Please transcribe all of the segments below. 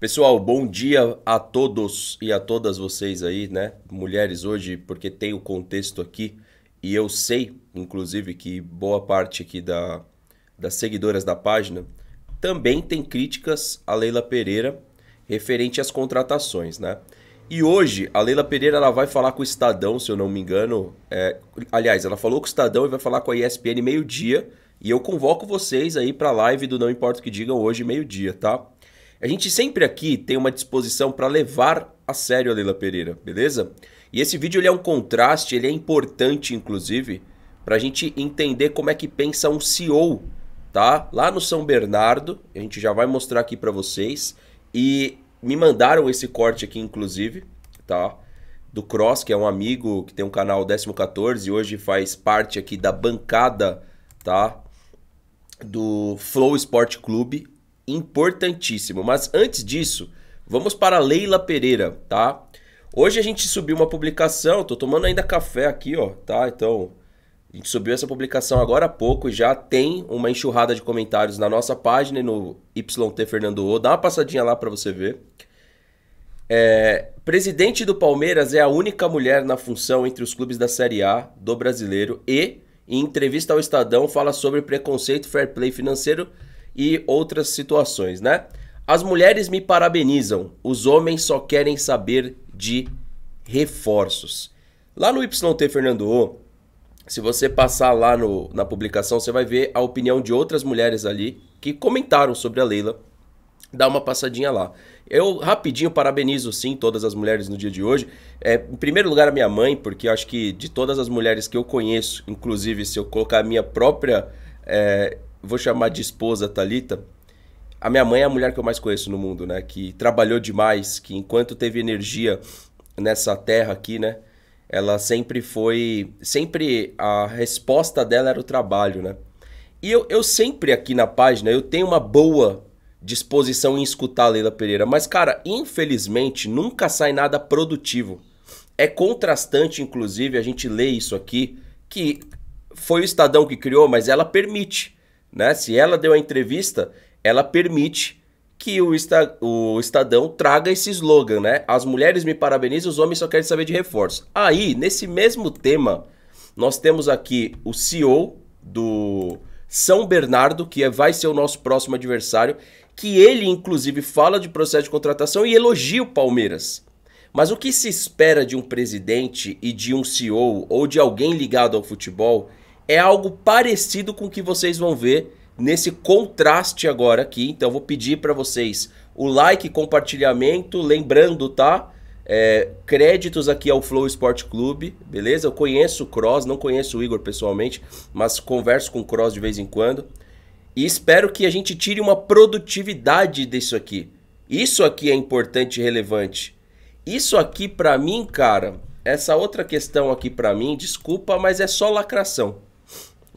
Pessoal, bom dia a todos e a todas vocês aí, né? Mulheres hoje, porque tem o contexto aqui e eu sei, inclusive, que boa parte aqui da, das seguidoras da página também tem críticas à Leila Pereira referente às contratações, né? E hoje a Leila Pereira ela vai falar com o Estadão, se eu não me engano. É, aliás, ela falou com o Estadão e vai falar com a ESPN meio-dia. E eu convoco vocês aí para a live do Não Importa o que Digam hoje, meio-dia, tá? A gente sempre aqui tem uma disposição para levar a sério a Leila Pereira, beleza? E esse vídeo ele é um contraste, ele é importante, inclusive, para a gente entender como é que pensa um CEO, tá? Lá no São Bernardo, a gente já vai mostrar aqui para vocês. E me mandaram esse corte aqui, inclusive, tá? Do Cross, que é um amigo que tem um canal 14 e hoje faz parte aqui da bancada, tá? Do Flow Sport Clube, importantíssimo. Mas antes disso, vamos para a Leila Pereira, tá? Hoje a gente subiu uma publicação, tô tomando ainda café aqui, ó, tá? Então, a gente subiu essa publicação agora há pouco e já tem uma enxurrada de comentários na nossa página e no YT Fernando O. Dá uma passadinha lá para você ver. É, presidente do Palmeiras é a única mulher na função entre os clubes da Série A do brasileiro e, em entrevista ao Estadão, fala sobre preconceito fair play financeiro e outras situações, né? As mulheres me parabenizam, os homens só querem saber de reforços. Lá no YT Fernando O, se você passar lá no, na publicação, você vai ver a opinião de outras mulheres ali que comentaram sobre a Leila. Dá uma passadinha lá. Eu rapidinho parabenizo sim todas as mulheres no dia de hoje. É, em primeiro lugar, a minha mãe, porque acho que de todas as mulheres que eu conheço, inclusive se eu colocar a minha própria é, vou chamar de esposa Talita. A minha mãe é a mulher que eu mais conheço no mundo, né? Que trabalhou demais, que enquanto teve energia nessa terra aqui, né? Ela sempre foi. Sempre a resposta dela era o trabalho, né? E eu, eu sempre aqui na página, eu tenho uma boa disposição em escutar a Leila Pereira, mas, cara, infelizmente nunca sai nada produtivo. É contrastante, inclusive, a gente lê isso aqui, que foi o Estadão que criou, mas ela permite né? Se ela deu a entrevista, ela permite que o, esta, o Estadão traga esse slogan, né? As mulheres me parabenizam, os homens só querem saber de reforço. Aí, nesse mesmo tema, nós temos aqui o CEO do São Bernardo, que é, vai ser o nosso próximo adversário, que ele inclusive fala de processo de contratação e elogia o Palmeiras. Mas o que se espera de um presidente e de um CEO ou de alguém ligado ao futebol é algo parecido com o que vocês vão ver nesse contraste agora aqui. Então eu vou pedir para vocês o like, compartilhamento, lembrando, tá? É, créditos aqui ao Flow Sport Clube, beleza? Eu conheço o Cross, não conheço o Igor pessoalmente, mas converso com o Cross de vez em quando. E espero que a gente tire uma produtividade disso aqui. Isso aqui é importante e relevante. Isso aqui para mim, cara, essa outra questão aqui para mim, desculpa, mas é só lacração.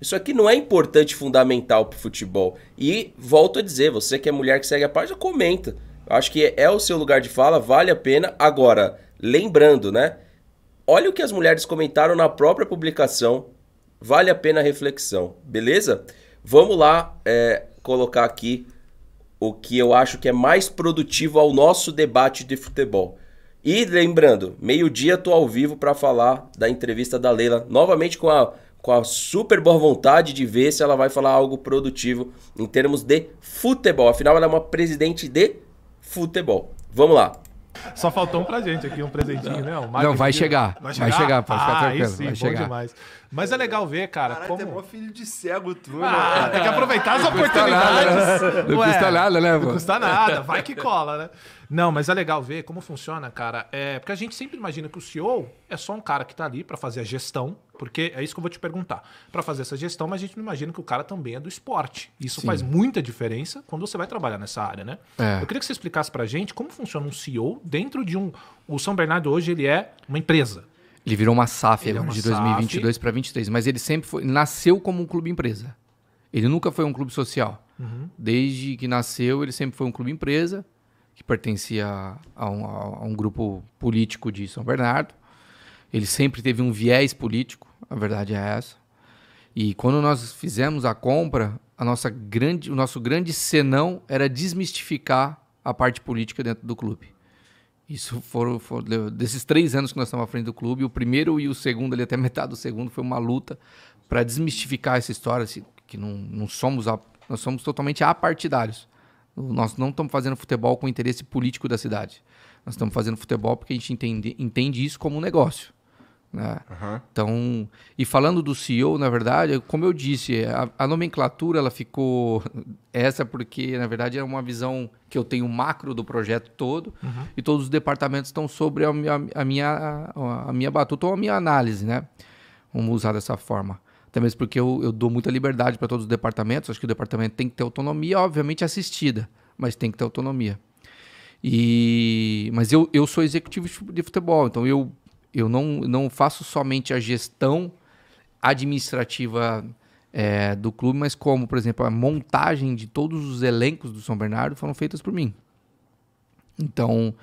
Isso aqui não é importante, fundamental para o futebol. E volto a dizer, você que é mulher que segue a página, comenta. Acho que é o seu lugar de fala, vale a pena. Agora, lembrando, né? Olha o que as mulheres comentaram na própria publicação. Vale a pena a reflexão, beleza? Vamos lá é, colocar aqui o que eu acho que é mais produtivo ao nosso debate de futebol. E lembrando, meio-dia estou ao vivo para falar da entrevista da Leila, novamente com a com a super boa vontade de ver se ela vai falar algo produtivo em termos de futebol. Afinal, ela é uma presidente de futebol. Vamos lá. Só faltou um pra gente aqui, um presentinho, não. né? não, vai chegar. Vai chegar, vai chegar pode ah, ficar tranquilo. Sim, vai chegar. demais. Mas é legal ver, cara. Caralho, como... é filho de cego tu, né? Ah, tem que aproveitar as não oportunidades. Custa nada, né? Não custa nada, né? Mano? Não custa nada, vai que cola, né? Não, mas é legal ver como funciona, cara. É, porque a gente sempre imagina que o CEO é só um cara que está ali para fazer a gestão, porque é isso que eu vou te perguntar. Para fazer essa gestão, mas a gente não imagina que o cara também é do esporte. Isso Sim. faz muita diferença quando você vai trabalhar nessa área, né? É. Eu queria que você explicasse para a gente como funciona um CEO dentro de um. O São Bernardo hoje ele é uma empresa. Ele virou uma SAF é né, uma de 2022 para 23, mas ele sempre foi, nasceu como um clube empresa. Ele nunca foi um clube social. Uhum. Desde que nasceu, ele sempre foi um clube empresa que pertencia a um, a um grupo político de São Bernardo. Ele sempre teve um viés político, a verdade é essa. E quando nós fizemos a compra, a nossa grande, o nosso grande senão era desmistificar a parte política dentro do clube. Isso foram, foram, desses três anos que nós estamos à frente do clube, o primeiro e o segundo, ali até metade do segundo, foi uma luta para desmistificar essa história, assim, que não, não somos a, nós somos totalmente apartidários. Nós não estamos fazendo futebol com interesse político da cidade. Nós estamos fazendo futebol porque a gente entende, entende isso como um negócio. Né? Uhum. Então, e falando do CEO, na verdade, como eu disse, a, a, nomenclatura ela ficou essa porque, na verdade, é uma visão que eu tenho macro do projeto todo uhum. e todos os departamentos estão sobre a, minha a minha, a, minha batuta ou a minha análise, né? Vamos usar dessa forma. Até mesmo porque eu, eu dou muita liberdade para todos os departamentos. Acho que o departamento tem que ter autonomia, obviamente assistida, mas tem que ter autonomia. E, mas eu, eu sou executivo de futebol, então eu, eu não, não faço somente a gestão administrativa é, do clube, mas como, por exemplo, a montagem de todos os elencos do São Bernardo foram feitas por mim. Então,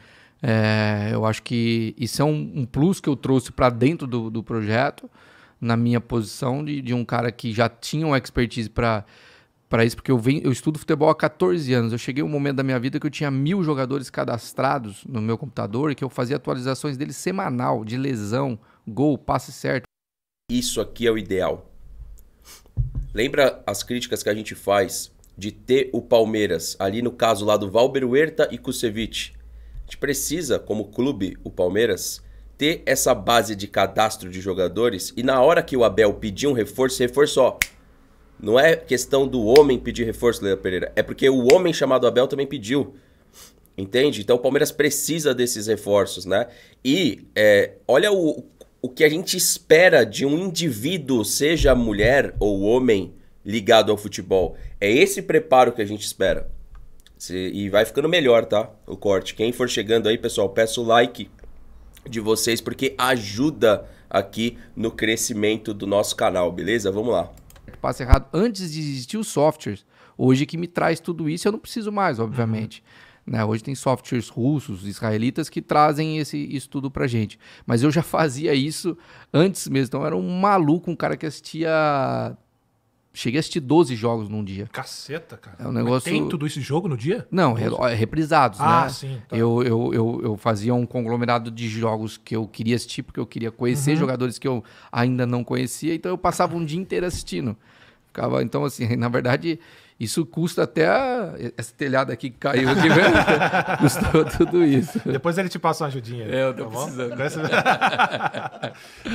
é, eu acho que isso é um, um plus que eu trouxe para dentro do, do projeto na minha posição de, de um cara que já tinha uma expertise para para isso, porque eu, venho, eu estudo futebol há 14 anos. Eu cheguei um momento da minha vida que eu tinha mil jogadores cadastrados no meu computador e que eu fazia atualizações deles semanal, de lesão, gol, passe certo. Isso aqui é o ideal. Lembra as críticas que a gente faz de ter o Palmeiras, ali no caso lá do Valber Huerta e Kusevich? A gente precisa, como clube, o Palmeiras, ter essa base de cadastro de jogadores e na hora que o Abel pedir um reforço, reforçou Não é questão do homem pedir reforço, Leila Pereira. É porque o homem chamado Abel também pediu. Entende? Então o Palmeiras precisa desses reforços, né? E é, olha o, o que a gente espera de um indivíduo, seja mulher ou homem, ligado ao futebol. É esse preparo que a gente espera. E vai ficando melhor, tá? O corte. Quem for chegando aí, pessoal, peço like de vocês, porque ajuda aqui no crescimento do nosso canal, beleza? Vamos lá. passa errado. Antes de existir os softwares, hoje que me traz tudo isso, eu não preciso mais, uhum. obviamente. Né? Hoje tem softwares russos, israelitas que trazem esse, isso tudo pra gente. Mas eu já fazia isso antes mesmo. Então eu era um maluco, um cara que assistia Cheguei a assistir 12 jogos num dia. Caceta, cara. É um negócio... Mas tem tudo esse jogo no dia? Não, re... É reprisados, ah, né? Ah, sim. Tá. Eu, eu, eu, eu, fazia um conglomerado de jogos que eu queria assistir, porque eu queria conhecer uhum. jogadores que eu ainda não conhecia, então eu passava um dia inteiro assistindo. Ficava, então, assim, na verdade, isso custa até a... essa telhada aqui que caiu aqui, né? Custou tudo isso. Depois ele te passa uma ajudinha. É, eu tô tá precisando.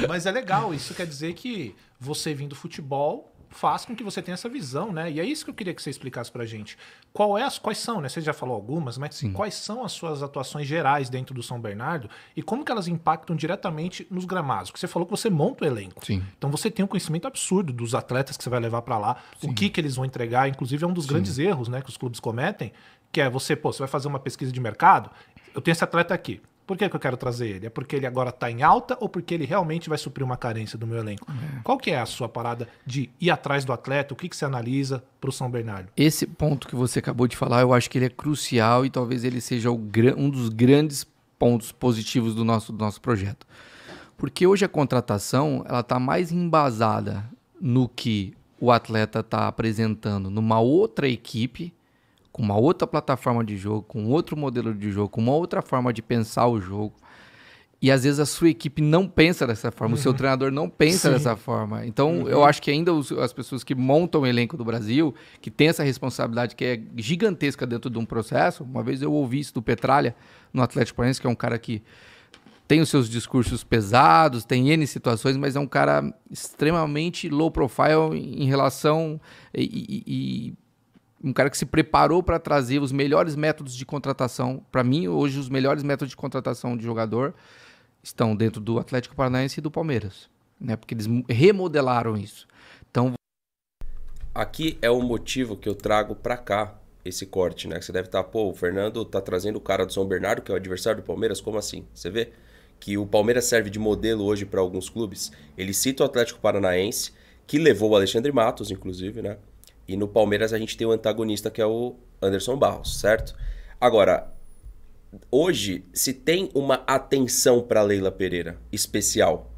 Bom? Mas é legal, isso quer dizer que você vindo do futebol faz com que você tenha essa visão, né? E é isso que eu queria que você explicasse para a gente. Qual é as, quais são, né? Você já falou algumas, mas Sim. quais são as suas atuações gerais dentro do São Bernardo e como que elas impactam diretamente nos gramados? Porque você falou que você monta o elenco. Sim. Então você tem um conhecimento absurdo dos atletas que você vai levar para lá, Sim. o que que eles vão entregar. Inclusive é um dos Sim. grandes erros, né? Que os clubes cometem, que é você, pô, você vai fazer uma pesquisa de mercado. Eu tenho esse atleta aqui por que, que eu quero trazer ele? É porque ele agora está em alta ou porque ele realmente vai suprir uma carência do meu elenco? É. Qual que é a sua parada de ir atrás do atleta? O que, que você analisa para o São Bernardo? Esse ponto que você acabou de falar, eu acho que ele é crucial e talvez ele seja um dos grandes pontos positivos do nosso, do nosso projeto. Porque hoje a contratação ela está mais embasada no que o atleta está apresentando numa outra equipe com uma outra plataforma de jogo, com outro modelo de jogo, com uma outra forma de pensar o jogo. E às vezes a sua equipe não pensa dessa forma, uhum. o seu uhum. treinador não pensa Sim. dessa forma. Então uhum. eu acho que ainda os, as pessoas que montam o elenco do Brasil, que tem essa responsabilidade que é gigantesca dentro de um processo, uma vez eu ouvi isso do Petralha no Atlético Paranaense, que é um cara que tem os seus discursos pesados, tem N situações, mas é um cara extremamente low profile em relação e, e, e um cara que se preparou para trazer os melhores métodos de contratação. Para mim, hoje, os melhores métodos de contratação de jogador estão dentro do Atlético Paranaense e do Palmeiras, né? Porque eles remodelaram isso. Então, aqui é o motivo que eu trago para cá esse corte, né? Que você deve estar, tá, pô, o Fernando tá trazendo o cara do São Bernardo, que é o adversário do Palmeiras, como assim? Você vê que o Palmeiras serve de modelo hoje para alguns clubes. Ele cita o Atlético Paranaense, que levou o Alexandre Matos, inclusive, né? E no Palmeiras a gente tem o antagonista que é o Anderson Barros, certo? Agora, hoje se tem uma atenção para Leila Pereira especial.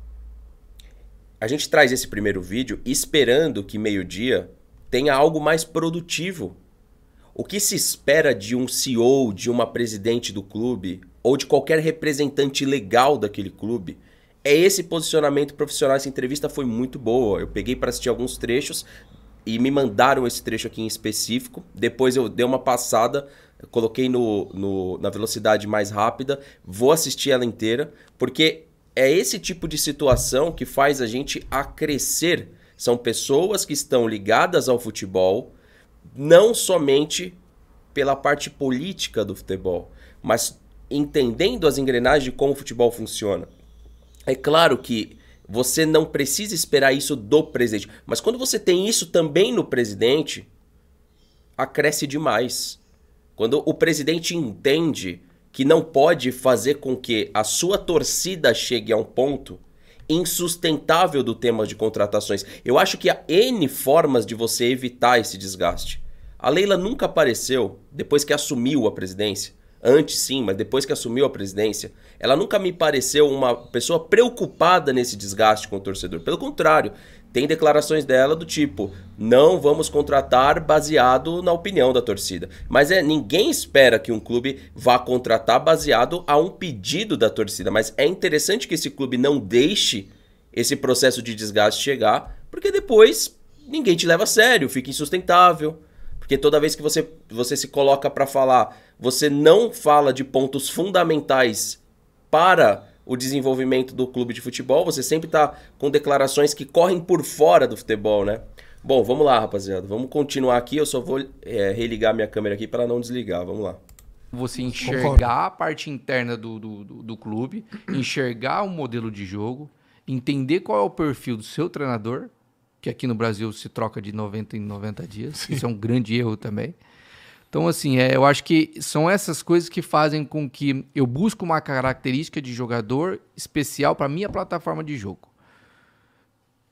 A gente traz esse primeiro vídeo esperando que meio-dia tenha algo mais produtivo. O que se espera de um CEO, de uma presidente do clube ou de qualquer representante legal daquele clube? É esse posicionamento profissional. Essa entrevista foi muito boa. Eu peguei para assistir alguns trechos e me mandaram esse trecho aqui em específico. Depois eu dei uma passada, coloquei no, no, na velocidade mais rápida, vou assistir ela inteira, porque é esse tipo de situação que faz a gente a crescer. São pessoas que estão ligadas ao futebol, não somente pela parte política do futebol, mas entendendo as engrenagens de como o futebol funciona. É claro que você não precisa esperar isso do presidente. Mas quando você tem isso também no presidente, acresce demais. Quando o presidente entende que não pode fazer com que a sua torcida chegue a um ponto insustentável do tema de contratações. Eu acho que há N formas de você evitar esse desgaste. A Leila nunca apareceu depois que assumiu a presidência antes sim, mas depois que assumiu a presidência, ela nunca me pareceu uma pessoa preocupada nesse desgaste com o torcedor. Pelo contrário, tem declarações dela do tipo: não vamos contratar baseado na opinião da torcida. Mas é ninguém espera que um clube vá contratar baseado a um pedido da torcida. Mas é interessante que esse clube não deixe esse processo de desgaste chegar, porque depois ninguém te leva a sério, fica insustentável. Porque toda vez que você, você se coloca para falar você não fala de pontos fundamentais para o desenvolvimento do clube de futebol, você sempre está com declarações que correm por fora do futebol, né? Bom, vamos lá, rapaziada. Vamos continuar aqui. Eu só vou é, religar minha câmera aqui para não desligar. Vamos lá. Você enxergar Concordo. a parte interna do, do, do clube, enxergar o modelo de jogo, entender qual é o perfil do seu treinador, que aqui no Brasil se troca de 90 em 90 dias. Sim. Isso é um grande erro também. Então, assim, é, eu acho que são essas coisas que fazem com que eu busco uma característica de jogador especial para minha plataforma de jogo.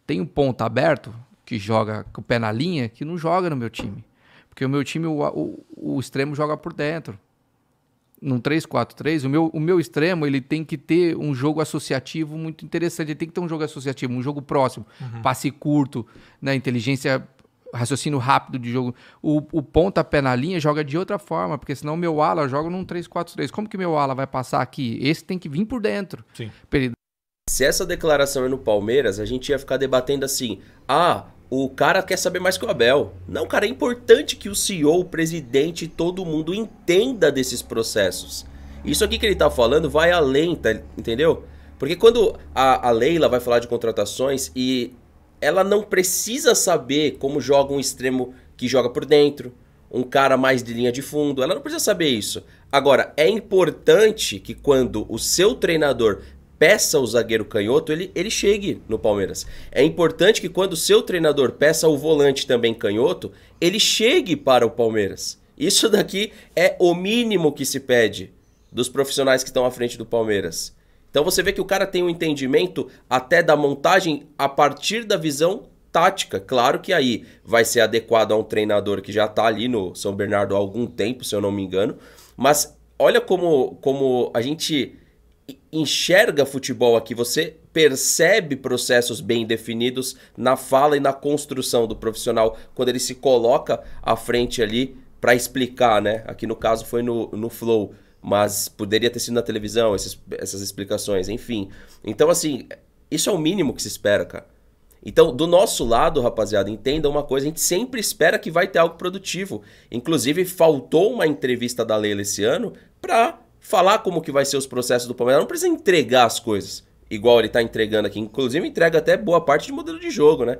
Tem um ponto aberto que joga com o pé na linha que não joga no meu time. Porque o meu time, o, o, o extremo joga por dentro. Num 3-4-3, o meu, o meu extremo ele tem que ter um jogo associativo muito interessante. Ele tem que ter um jogo associativo, um jogo próximo, uhum. passe curto, né, inteligência raciocínio rápido de jogo, o, o pontapé na linha joga de outra forma, porque senão meu ala joga num 3-4-3. Como que meu ala vai passar aqui? Esse tem que vir por dentro. Sim. Se essa declaração é no Palmeiras, a gente ia ficar debatendo assim: ah, o cara quer saber mais que o Abel. Não, cara, é importante que o CEO, o presidente, todo mundo entenda desses processos. Isso aqui que ele tá falando vai além, tá, entendeu? Porque quando a, a Leila vai falar de contratações e ela não precisa saber como joga um extremo que joga por dentro, um cara mais de linha de fundo, ela não precisa saber isso. Agora, é importante que quando o seu treinador peça o zagueiro canhoto, ele, ele chegue no Palmeiras. É importante que quando o seu treinador peça o volante também canhoto, ele chegue para o Palmeiras. Isso daqui é o mínimo que se pede dos profissionais que estão à frente do Palmeiras. Então você vê que o cara tem um entendimento até da montagem a partir da visão tática. Claro que aí vai ser adequado a um treinador que já está ali no São Bernardo há algum tempo, se eu não me engano. Mas olha como, como a gente enxerga futebol aqui, você percebe processos bem definidos na fala e na construção do profissional quando ele se coloca à frente ali para explicar, né? Aqui no caso foi no, no flow mas poderia ter sido na televisão essas explicações, enfim. Então, assim, isso é o mínimo que se espera, cara. Então, do nosso lado, rapaziada, entenda uma coisa, a gente sempre espera que vai ter algo produtivo. Inclusive, faltou uma entrevista da Leila esse ano para falar como que vai ser os processos do Palmeiras. Não precisa entregar as coisas igual ele está entregando aqui. Inclusive, entrega até boa parte de modelo de jogo, né?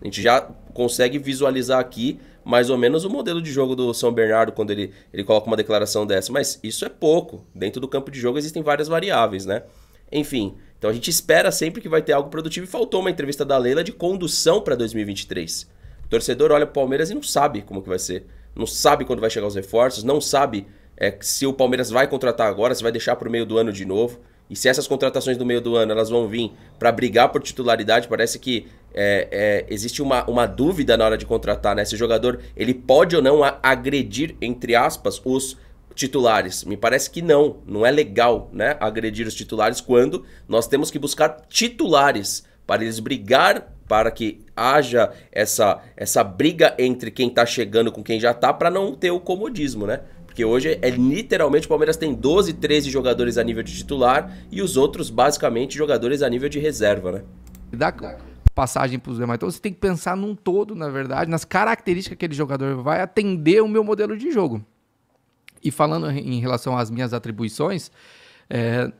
A gente já consegue visualizar aqui mais ou menos o modelo de jogo do São Bernardo quando ele, ele coloca uma declaração dessa, mas isso é pouco. Dentro do campo de jogo existem várias variáveis, né? Enfim, então a gente espera sempre que vai ter algo produtivo e faltou uma entrevista da Leila de condução para 2023. O torcedor olha para o Palmeiras e não sabe como que vai ser, não sabe quando vai chegar os reforços, não sabe é, se o Palmeiras vai contratar agora, se vai deixar para o meio do ano de novo. E se essas contratações do meio do ano elas vão vir para brigar por titularidade, parece que é, é, existe uma, uma dúvida na hora de contratar, né? Se o jogador ele pode ou não agredir, entre aspas, os titulares. Me parece que não, não é legal, né? Agredir os titulares quando nós temos que buscar titulares para eles brigar para que haja essa, essa briga entre quem está chegando com quem já está para não ter o comodismo, né? Porque hoje é literalmente o Palmeiras tem 12, 13 jogadores a nível de titular e os outros basicamente jogadores a nível de reserva, né? Dá passagem para os demais. Então você tem que pensar num todo, na verdade, nas características que aquele jogador vai atender o meu modelo de jogo. E falando em relação às minhas atribuições, é,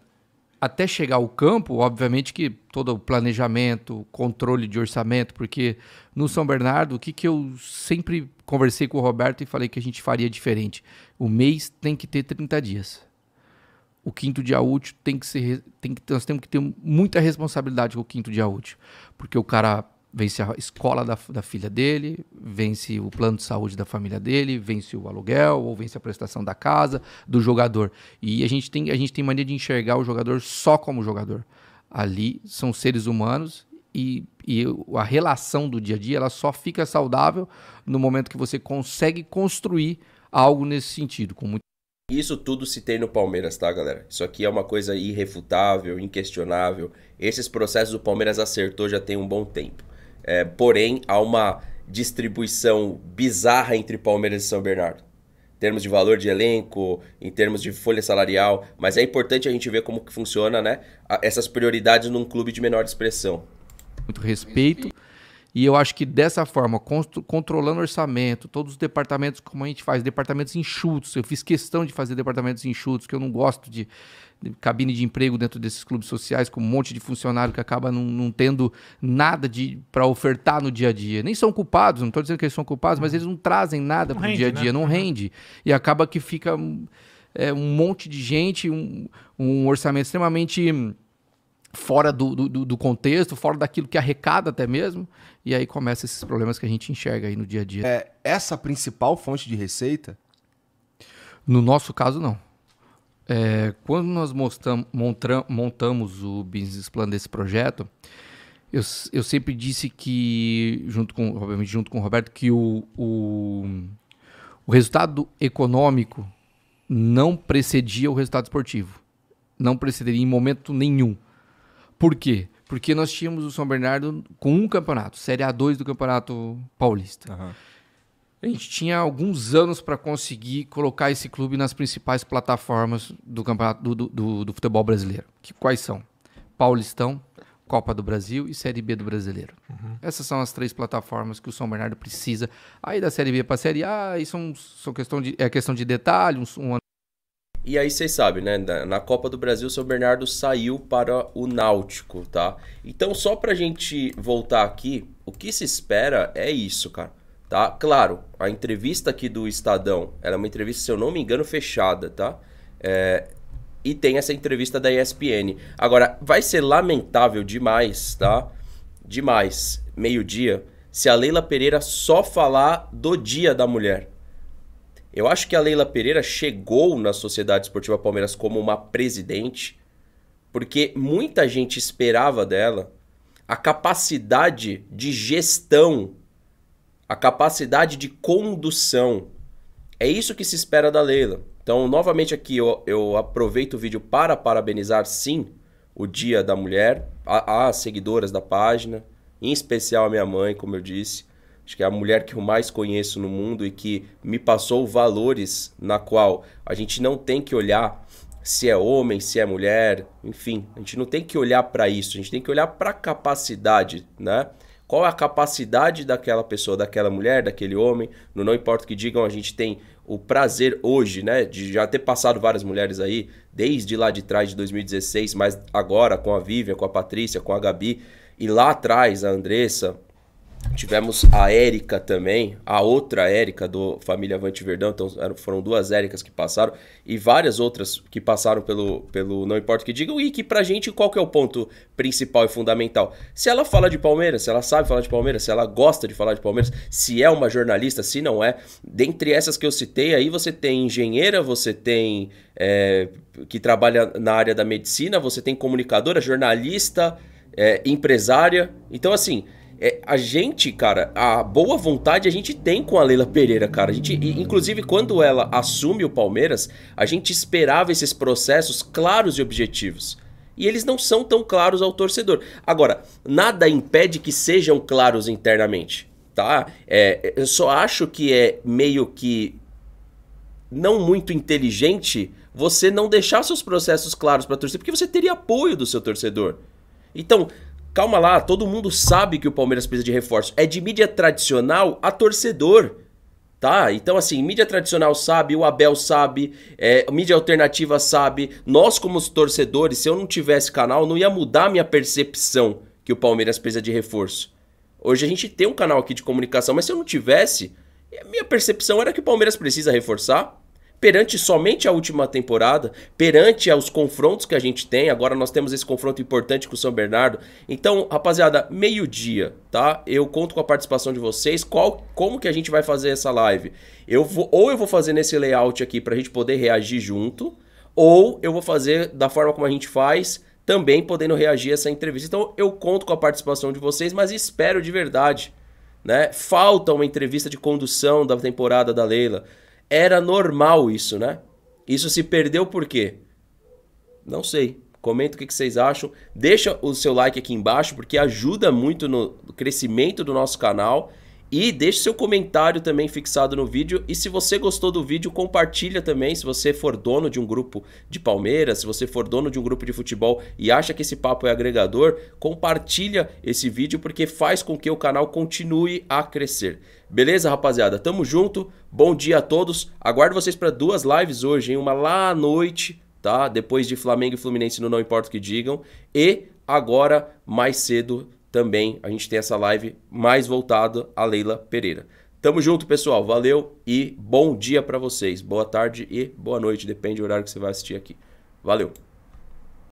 até chegar ao campo, obviamente que todo o planejamento, controle de orçamento, porque no São Bernardo, o que, que eu sempre conversei com o Roberto e falei que a gente faria diferente? O mês tem que ter 30 dias. O quinto dia útil tem que ser. Tem que, nós temos que ter muita responsabilidade com o quinto dia útil. Porque o cara vence a escola da, da filha dele, vence o plano de saúde da família dele, vence o aluguel ou vence a prestação da casa do jogador. E a gente tem a gente tem mania de enxergar o jogador só como jogador. Ali são seres humanos e, e a relação do dia a dia ela só fica saudável no momento que você consegue construir algo nesse sentido com muito isso tudo se tem no Palmeiras, tá, galera? Isso aqui é uma coisa irrefutável, inquestionável. Esses processos o Palmeiras acertou já tem um bom tempo. É, porém, há uma distribuição bizarra entre Palmeiras e São Bernardo. Em termos de valor de elenco, em termos de folha salarial, mas é importante a gente ver como que funciona, né? Essas prioridades num clube de menor expressão. Muito respeito. E eu acho que dessa forma, controlando orçamento, todos os departamentos, como a gente faz, departamentos enxutos, eu fiz questão de fazer departamentos enxutos, que eu não gosto de, de cabine de emprego dentro desses clubes sociais, com um monte de funcionário que acaba não, não tendo nada para ofertar no dia a dia. Nem são culpados, não estou dizendo que eles são culpados, mas uhum. eles não trazem nada para o dia a dia, né? não uhum. rende. E acaba que fica é, um monte de gente, um, um orçamento extremamente fora do, do, do, contexto, fora daquilo que arrecada até mesmo, e aí começa esses problemas que a gente enxerga aí no dia a dia. É essa a principal fonte de receita? No nosso caso, não. É, quando nós mostram, montamos o business plan desse projeto, eu, eu sempre disse que, junto com, obviamente, junto com o Roberto, que o, o, o resultado econômico não precedia o resultado esportivo. Não precederia em momento nenhum. Por quê? Porque nós tínhamos o São Bernardo com um campeonato, Série A2 do Campeonato Paulista. Uhum. A gente tinha alguns anos para conseguir colocar esse clube nas principais plataformas do campeonato do, do, do, futebol brasileiro. Que, quais são? Paulistão, Copa do Brasil e Série B do Brasileiro. Uhum. Essas são as três plataformas que o São Bernardo precisa. Aí da Série B para a Série A, isso são, são questão de, é questão de detalhe, um, um ano e aí vocês sabem, né? Na Copa do Brasil, o São Bernardo saiu para o Náutico, tá? Então, só pra gente voltar aqui, o que se espera é isso, cara. Tá? Claro, a entrevista aqui do Estadão, ela é uma entrevista, se eu não me engano, fechada, tá? É, e tem essa entrevista da ESPN. Agora, vai ser lamentável demais, tá? Demais, meio-dia, se a Leila Pereira só falar do dia da mulher eu acho que a Leila Pereira chegou na Sociedade Esportiva Palmeiras como uma presidente, porque muita gente esperava dela a capacidade de gestão, a capacidade de condução. É isso que se espera da Leila. Então, novamente aqui, eu, eu aproveito o vídeo para parabenizar, sim, o Dia da Mulher, as seguidoras da página, em especial a minha mãe, como eu disse. Acho que é a mulher que eu mais conheço no mundo e que me passou valores na qual a gente não tem que olhar se é homem, se é mulher, enfim, a gente não tem que olhar para isso, a gente tem que olhar para a capacidade, né? Qual é a capacidade daquela pessoa, daquela mulher, daquele homem? No não importa o que digam, a gente tem o prazer hoje, né, de já ter passado várias mulheres aí, desde lá de trás de 2016, mas agora com a Vivian, com a Patrícia, com a Gabi, e lá atrás a Andressa, Tivemos a Érica também, a outra Érica do Família Avante Verdão, então foram duas Éricas que passaram e várias outras que passaram pelo, pelo Não Importa o que Digam e que pra gente qual que é o ponto principal e fundamental? Se ela fala de Palmeiras, se ela sabe falar de Palmeiras, se ela gosta de falar de Palmeiras, se é uma jornalista, se não é, dentre essas que eu citei aí você tem engenheira, você tem é, que trabalha na área da medicina, você tem comunicadora, jornalista, é, empresária, então assim é, a gente, cara, a boa vontade a gente tem com a Leila Pereira, cara. A gente, inclusive, quando ela assume o Palmeiras, a gente esperava esses processos claros e objetivos. E eles não são tão claros ao torcedor. Agora, nada impede que sejam claros internamente, tá? É, eu só acho que é meio que não muito inteligente você não deixar seus processos claros para torcer, porque você teria apoio do seu torcedor. Então, Calma lá, todo mundo sabe que o Palmeiras precisa de reforço. É de mídia tradicional a torcedor. Tá? Então, assim, mídia tradicional sabe, o Abel sabe, é, mídia alternativa sabe. Nós, como torcedores, se eu não tivesse canal, não ia mudar minha percepção que o Palmeiras precisa de reforço. Hoje a gente tem um canal aqui de comunicação, mas se eu não tivesse, minha percepção era que o Palmeiras precisa reforçar perante somente a última temporada, perante aos confrontos que a gente tem. Agora nós temos esse confronto importante com o São Bernardo. Então, rapaziada, meio-dia, tá? Eu conto com a participação de vocês. Qual, como que a gente vai fazer essa live? Eu vou, ou eu vou fazer nesse layout aqui para a gente poder reagir junto, ou eu vou fazer da forma como a gente faz, também podendo reagir a essa entrevista. Então, eu conto com a participação de vocês, mas espero de verdade né? Falta uma entrevista de condução da temporada da Leila era normal isso, né? Isso se perdeu por quê? Não sei. Comenta o que vocês acham. Deixa o seu like aqui embaixo, porque ajuda muito no crescimento do nosso canal. E deixe seu comentário também fixado no vídeo. E se você gostou do vídeo, compartilha também. Se você for dono de um grupo de Palmeiras, se você for dono de um grupo de futebol e acha que esse papo é agregador, compartilha esse vídeo porque faz com que o canal continue a crescer. Beleza, rapaziada? Tamo junto. Bom dia a todos. Aguardo vocês para duas lives hoje, hein? Uma lá à noite, tá? Depois de Flamengo e Fluminense no Não Importa o que digam. E agora, mais cedo, também a gente tem essa live mais voltada a Leila Pereira. Tamo junto, pessoal. Valeu e bom dia para vocês. Boa tarde e boa noite, depende do horário que você vai assistir aqui. Valeu.